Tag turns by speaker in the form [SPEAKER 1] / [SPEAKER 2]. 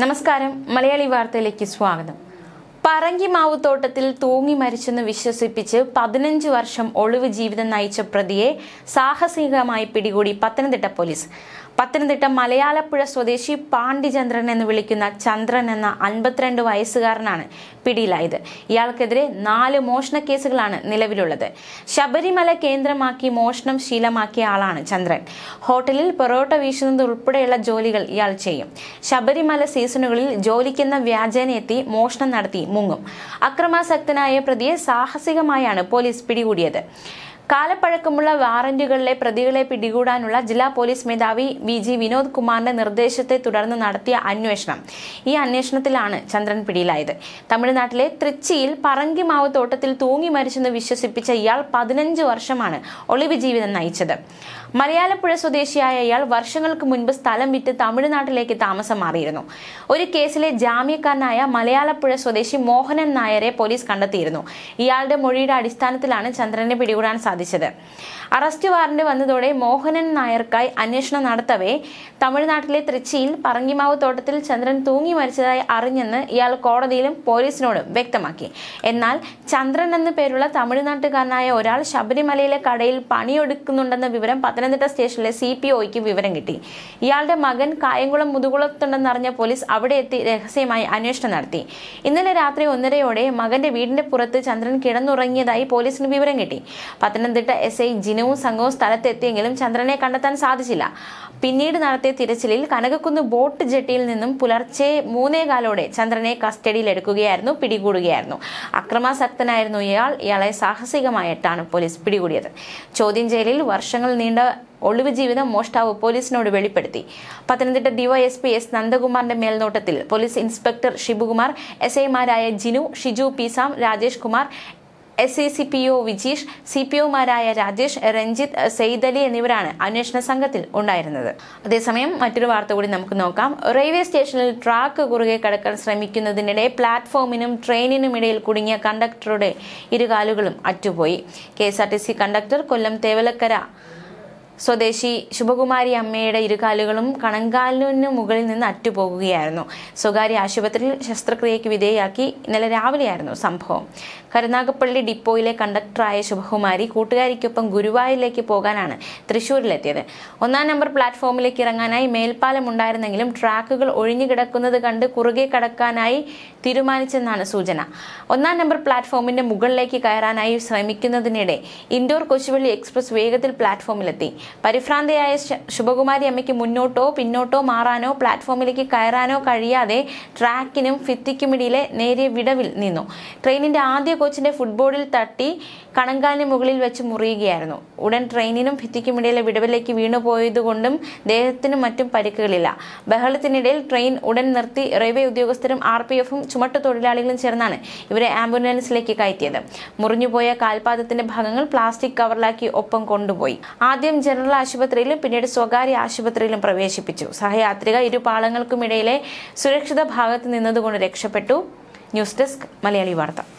[SPEAKER 1] നമസ്കാരം മലയാളി വാർത്തയിലേക്ക് സ്വാഗതം പറങ്കി തോട്ടത്തിൽ തൂങ്ങി മരിച്ചെന്ന് വിശ്വസിപ്പിച്ച് പതിനഞ്ച് വർഷം ഒളിവ് ജീവിതം നയിച്ച പ്രതിയെ സാഹസികമായി പിടികൂടി പത്തനംതിട്ട പോലീസ് പത്തനംതിട്ട മലയാളപ്പുഴ സ്വദേശി പാണ്ഡിചന്ദ്രൻ എന്ന് വിളിക്കുന്ന ചന്ദ്രൻ എന്ന അൻപത്തിരണ്ട് വയസ്സുകാരനാണ് പിടിയിലായത് ഇയാൾക്കെതിരെ നാല് മോഷണ കേസുകളാണ് നിലവിലുള്ളത് ശബരിമല കേന്ദ്രമാക്കി മോഷണം ശീലമാക്കിയ ആളാണ് ചന്ദ്രൻ ഹോട്ടലിൽ പൊറോട്ട വീശുന്നത് ഉൾപ്പെടെയുള്ള ജോലികൾ ഇയാൾ ചെയ്യും ശബരിമല സീസണുകളിൽ ജോലിക്കുന്ന വ്യാജേനയെത്തി മോഷണം നടത്തി മുങ്ങും അക്രമാസക്തനായ പ്രതിയെ സാഹസികമായാണ് പോലീസ് പിടികൂടിയത് കാലപ്പഴക്കമുള്ള വാറന്റുകളിലെ പ്രതികളെ പിടികൂടാനുള്ള ജില്ലാ പോലീസ് മേധാവി വി ജി വിനോദ് കുമാറിന്റെ നിർദ്ദേശത്തെ തുടർന്ന് നടത്തിയ അന്വേഷണം ഈ അന്വേഷണത്തിലാണ് ചന്ദ്രൻ പിടിയിലായത് തമിഴ്നാട്ടിലെ തൃച്ചിയിൽ പറങ്കിമാവ് തോട്ടത്തിൽ തൂങ്ങി മരിച്ചെന്ന് വിശ്വസിപ്പിച്ച ഇയാൾ പതിനഞ്ച് വർഷമാണ് ഒളിവ് ജീവിതം നയിച്ചത് മലയാളപ്പുഴ സ്വദേശിയായ ഇയാൾ വർഷങ്ങൾക്ക് മുൻപ് സ്ഥലം വിറ്റ് തമിഴ്നാട്ടിലേക്ക് താമസം മാറിയിരുന്നു ഒരു കേസിലെ ജാമ്യക്കാരനായ മലയാളപ്പുഴ സ്വദേശി മോഹനൻ നായരെ പോലീസ് കണ്ടെത്തിയിരുന്നു ഇയാളുടെ മൊഴിയുടെ അടിസ്ഥാനത്തിലാണ് ചന്ദ്രനെ പിടികൂടാൻ സാധിച്ചത് സാധിച്ചത് അറസ്റ്റ് വാറന്റ് വന്നതോടെ മോഹനൻ നായർക്കായി അന്വേഷണം നടത്തവേ തമിഴ്നാട്ടിലെ തൃച്ചിയിൽ പറങ്കിമാവ് തോട്ടത്തിൽ ചന്ദ്രൻ തൂങ്ങി മരിച്ചതായി അറിഞ്ഞെന്ന് ഇയാൾ കോടതിയിലും പോലീസിനോടും വ്യക്തമാക്കി എന്നാൽ ചന്ദ്രൻ എന്ന പേരുള്ള തമിഴ്നാട്ടുകാരനായ ഒരാൾ ശബരിമലയിലെ കടയിൽ പണിയൊടുക്കുന്നുണ്ടെന്ന വിവരം പത്തനംതിട്ട സ്റ്റേഷനിലെ സി പി ഒയ്ക്ക് വിവരം കിട്ടി ഇയാളുടെ മകൻ കായംകുളം മുതുകുളത്തുണ്ടെന്നറിഞ്ഞ പോലീസ് അവിടെ എത്തി രഹസ്യമായി അന്വേഷണം നടത്തി ഇന്നലെ രാത്രി ഒന്നരയോടെ മകന്റെ വീടിന്റെ പുറത്ത് ചന്ദ്രൻ കിടന്നുറങ്ങിയതായി പോലീസിന് വിവരം കിട്ടി പത്തനംതിട്ട പത്തനംതിട്ട എസ് ഐ ജിനവും സംഘവും സ്ഥലത്തെത്തിയെങ്കിലും ചന്ദ്രനെ കണ്ടെത്താൻ സാധിച്ചില്ല പിന്നീട് നടത്തിയ തിരച്ചിലിൽ കനകക്കുന്ന് ബോട്ട് ജെട്ടിയിൽ നിന്നും പുലർച്ചെ മൂന്നേകാലോടെ ചന്ദ്രനെ കസ്റ്റഡിയിലെടുക്കുകയായിരുന്നു പിടികൂടുകയായിരുന്നു അക്രമാസക്തനായിരുന്നു ഇയാൾ ഇയാളെ സാഹസികമായിട്ടാണ് പോലീസ് പിടികൂടിയത് ചോദ്യം ചെയ്യലിൽ വർഷങ്ങൾ നീണ്ട ഒളിവ് ജീവിതം മോഷ്ടാവ് പോലീസിനോട് വെളിപ്പെടുത്തി പത്തനംതിട്ട പി എസ് നന്ദകുമാറിന്റെ മേൽനോട്ടത്തിൽ പോലീസ് ഇൻസ്പെക്ടർ ഷിബുകുമാർ എസ് ഐമാരായ ജിനു ഷിജു പിസാം Rajesh Kumar S I C P O Vijeesh C P ഒമാരായ രാജേഷ് രഞ്ജിത്ത് സെയ്ദലി എന്നിവരാണ് അന്വേഷണ സംഘത്തിൽ ഉണ്ടായിരുന്നത് അതേസമയം മറ്റൊരു വാർത്ത കൂടി നമുക്ക് നോക്കാം റെയിൽവേ സ്റ്റേഷനിൽ ട്രാക്ക് കുറുകെ കടക്കാൻ ശ്രമിക്കുന്നതിനിടെ പ്ലാറ്റ്ഫോമിനും ട്രെയിനിനും ഇടയിൽ കുടുങ്ങിയ കണ്ടക്ടറുടെ ഇരുകാലുകളും അറ്റുപോയി K S R T C conductor Kollam Thevalakkara സ്വദേശി ശുഭകുമാരി അമ്മയുടെ ഇരുകാലുകളും കണങ്കാലിന് മുകളിൽ നിന്ന് അറ്റുപോകുകയായിരുന്നു സ്വകാര്യ ആശുപത്രിയിൽ ശസ്ത്രക്രിയയ്ക്ക് വിധേയയാക്കി ഇന്നലെ രാവിലെയായിരുന്നു സംഭവം കരുനാഗപ്പള്ളി ഡിപ്പോയിലെ കണ്ടക്ടറായ ശുഭകുമാരി കൂട്ടുകാരിക്കൊപ്പം ഗുരുവായൂരിലേക്ക് പോകാനാണ് തൃശൂരിലെത്തിയത് ഒന്നാം നമ്പർ പ്ലാറ്റ്ഫോമിലേക്ക് ഇറങ്ങാനായി മേൽപ്പാലം ഉണ്ടായിരുന്നെങ്കിലും ട്രാക്കുകൾ ഒഴിഞ്ഞു കിടക്കുന്നത് കണ്ട് കുറുകെ കടക്കാനായി തീരുമാനിച്ചെന്നാണ് സൂചന ഒന്നാം നമ്പർ പ്ലാറ്റ്ഫോമിന്റെ മുകളിലേക്ക് കയറാനായി ശ്രമിക്കുന്നതിനിടെ ഇൻഡോർ കൊച്ചുവള്ളി എക്സ്പ്രസ് വേഗത്തിൽ പ്ലാറ്റ്ഫോമിലെത്തി പരിഭ്രാന്തയായ ശുഭകുമാരി അമ്മയ്ക്ക് മുന്നോട്ടോ പിന്നോട്ടോ മാറാനോ പ്ലാറ്റ്ഫോമിലേക്ക് കയറാനോ കഴിയാതെ ട്രാക്കിനും ഫിത്തിക്കുമിടിയിലെ നേരിയ വിടവിൽ നിന്നു ട്രെയിനിന്റെ ആദ്യ കോച്ചിന്റെ ഫുട്ബോളിൽ തട്ടി കണങ്കാലിന് മുകളിൽ വെച്ച് മുറിയുകയായിരുന്നു ഉടൻ ട്രെയിനിനും ഭിത്തിക്കുമിടയിലെ വിടവിലേക്ക് വീണുപോയതുകൊണ്ടും ദേഹത്തിനും മറ്റും പരിക്കുകളില്ല ബഹളത്തിനിടയിൽ ട്രെയിൻ ഉടൻ നിർത്തി റെയിൽവേ ഉദ്യോഗസ്ഥരും ആർ പി എഫും ചുമട്ടു തൊഴിലാളികളും ചേർന്നാണ് ഇവരെ ആംബുലൻസിലേക്ക് കയറ്റിയത് മുറിഞ്ഞുപോയ കാൽപാദത്തിന്റെ ഭാഗങ്ങൾ പ്ലാസ്റ്റിക് കവറിലാക്കി ഒപ്പം കൊണ്ടുപോയി ആദ്യം ജനറൽ ജനറൽ ആശുപത്രിയിലും പിന്നീട് സ്വകാര്യ ആശുപത്രിയിലും പ്രവേശിപ്പിച്ചു സഹയാത്രിക ഇരുപാളങ്ങൾക്കുമിടയിലെ സുരക്ഷിത ഭാഗത്ത് നിന്നതുകൊണ്ട് രക്ഷപ്പെട്ടു ന്യൂസ് ഡെസ്ക് മലയാളി വാർത്ത